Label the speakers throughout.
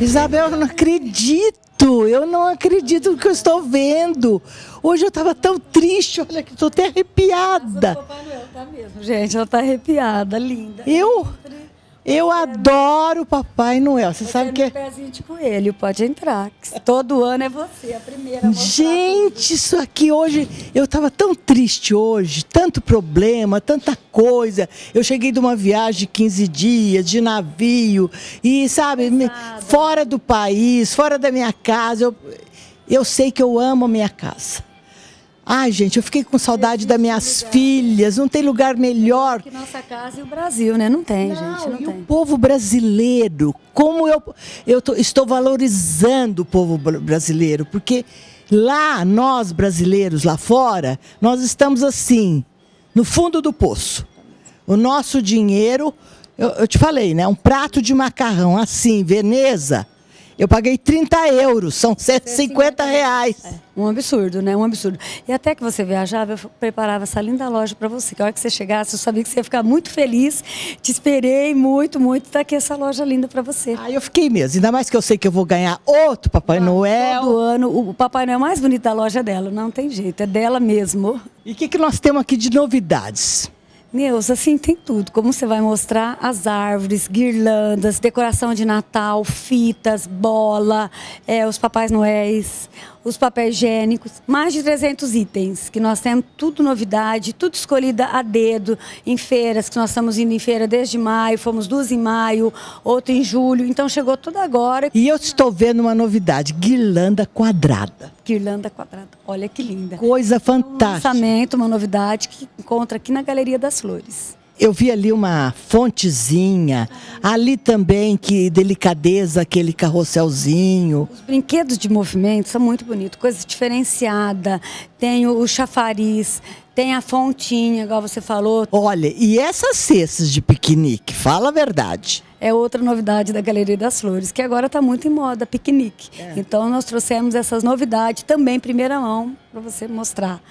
Speaker 1: Isabel, eu não acredito, eu não acredito no que eu estou vendo. Hoje eu estava tão triste, olha que estou até arrepiada. Noel, tá mesmo, gente, ela está arrepiada, linda. Eu? Eu adoro Papai Noel. Você sabe que. É pezinho de coelho, pode entrar. Todo ano é você, a primeira. A Gente, isso aqui hoje. Eu estava tão triste hoje, tanto problema, tanta coisa. Eu cheguei de uma viagem de 15 dias, de navio, e sabe, né? fora do país, fora da minha casa. Eu, eu sei que eu amo a minha casa. Ai, gente, eu fiquei com saudade das minhas lugar. filhas. Não tem lugar melhor. Que
Speaker 2: nossa casa e o Brasil, né? Não tem, não, gente. Não e tem.
Speaker 1: O povo brasileiro. Como eu, eu tô, estou valorizando o povo brasileiro. Porque lá, nós brasileiros lá fora, nós estamos assim, no fundo do poço. O nosso dinheiro, eu, eu te falei, né? Um prato de macarrão assim, Veneza eu paguei 30 euros, são 150 reais. É, um absurdo, né? Um absurdo. E até que
Speaker 2: você viajava, eu preparava essa linda loja para você. Que a hora que você chegasse, eu sabia que você ia ficar muito feliz. Te esperei muito, muito. Tá aqui essa loja linda para você. Ah, eu fiquei
Speaker 1: mesmo. Ainda mais que eu sei que eu vou ganhar outro Papai ah, Noel.
Speaker 2: Todo ano, o Papai Noel é mais bonito da loja é dela. Não tem jeito, é dela
Speaker 1: mesmo. E o que, que nós temos aqui de novidades?
Speaker 2: Neus, assim tem tudo. Como você vai mostrar as árvores, guirlandas, decoração de Natal, fitas, bola, é, os papais noéis, os papéis higiênicos, mais de 300 itens que nós temos, tudo novidade, tudo escolhida a dedo, em feiras, que nós estamos indo em feira desde maio, fomos duas em maio, outra em julho, então chegou tudo agora. E
Speaker 1: eu estou vendo uma novidade, guirlanda quadrada
Speaker 2: guirlanda quadrada. Olha que linda. Coisa fantástica. Um lançamento, uma novidade que encontra aqui na Galeria das Flores.
Speaker 1: Eu vi ali uma fontezinha, ali também que delicadeza, aquele carrosselzinho. Os
Speaker 2: brinquedos de movimento são muito bonitos, coisa diferenciada. Tem o chafariz, tem a fontinha, igual você falou. Olha, e
Speaker 1: essas cestas de piquenique, fala a verdade
Speaker 2: é outra novidade da Galeria das Flores, que agora está muito em moda, piquenique. É. Então nós trouxemos essas novidades também em primeira mão para você mostrar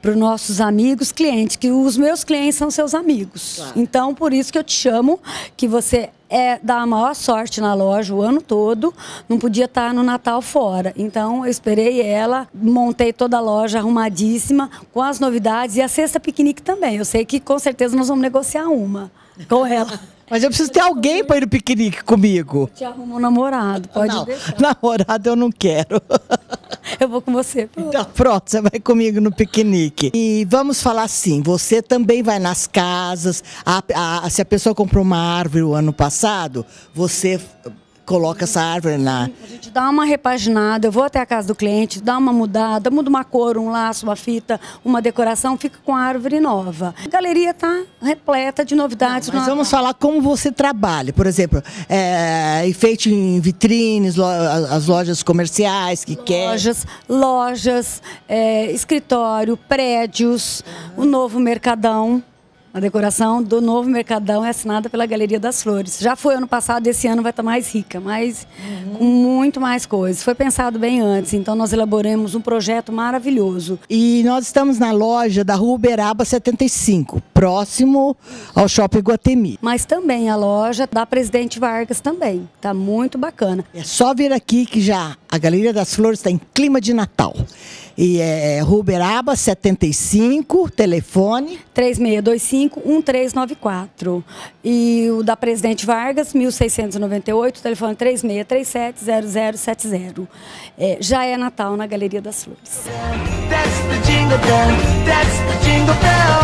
Speaker 2: para os nossos amigos, clientes, que os meus clientes são seus amigos. Claro. Então por isso que eu te chamo, que você é da a maior sorte na loja o ano todo, não podia estar tá no Natal fora. Então eu esperei ela, montei toda a loja arrumadíssima, com as novidades e a cesta piquenique também. Eu sei que com certeza nós vamos negociar uma com
Speaker 1: ela. Mas eu preciso ter alguém para ir no piquenique comigo. Te
Speaker 2: arrumo um namorado, pode não, deixar.
Speaker 1: Namorado eu não quero. Eu vou com você. Pronto. Então, pronto, você vai comigo no piquenique. E vamos falar assim: você também vai nas casas. A, a, se a pessoa comprou uma árvore o ano passado, você coloca essa árvore lá. A gente
Speaker 2: dá uma repaginada, eu vou até a casa do cliente, dá uma mudada, muda uma cor, um laço, uma fita, uma decoração, fica com a árvore nova. A galeria está
Speaker 1: repleta de novidades. Não, mas vamos falar como você trabalha, por exemplo, é, em vitrines, lo, as lojas comerciais que quer. Lojas, lojas, é, escritório,
Speaker 2: prédios, uhum. o novo mercadão. A decoração do novo Mercadão é assinada pela Galeria das Flores. Já foi ano passado, esse ano vai estar mais rica, mas uhum. com muito mais coisas. Foi pensado bem antes, então nós elaboramos um projeto maravilhoso.
Speaker 1: E nós estamos na loja da Rua Uberaba 75 próximo ao Shopping Guatemi.
Speaker 2: Mas também a loja da Presidente Vargas também. Tá muito bacana. É
Speaker 1: só vir aqui que já a Galeria das Flores está em clima de Natal. E é, é Ruberaba 75, telefone 3625 1394.
Speaker 2: E o da Presidente Vargas 1698, telefone 3637 0070. É, já é Natal na Galeria das Flores.
Speaker 1: That's the jingle bell, that's the jingle bell.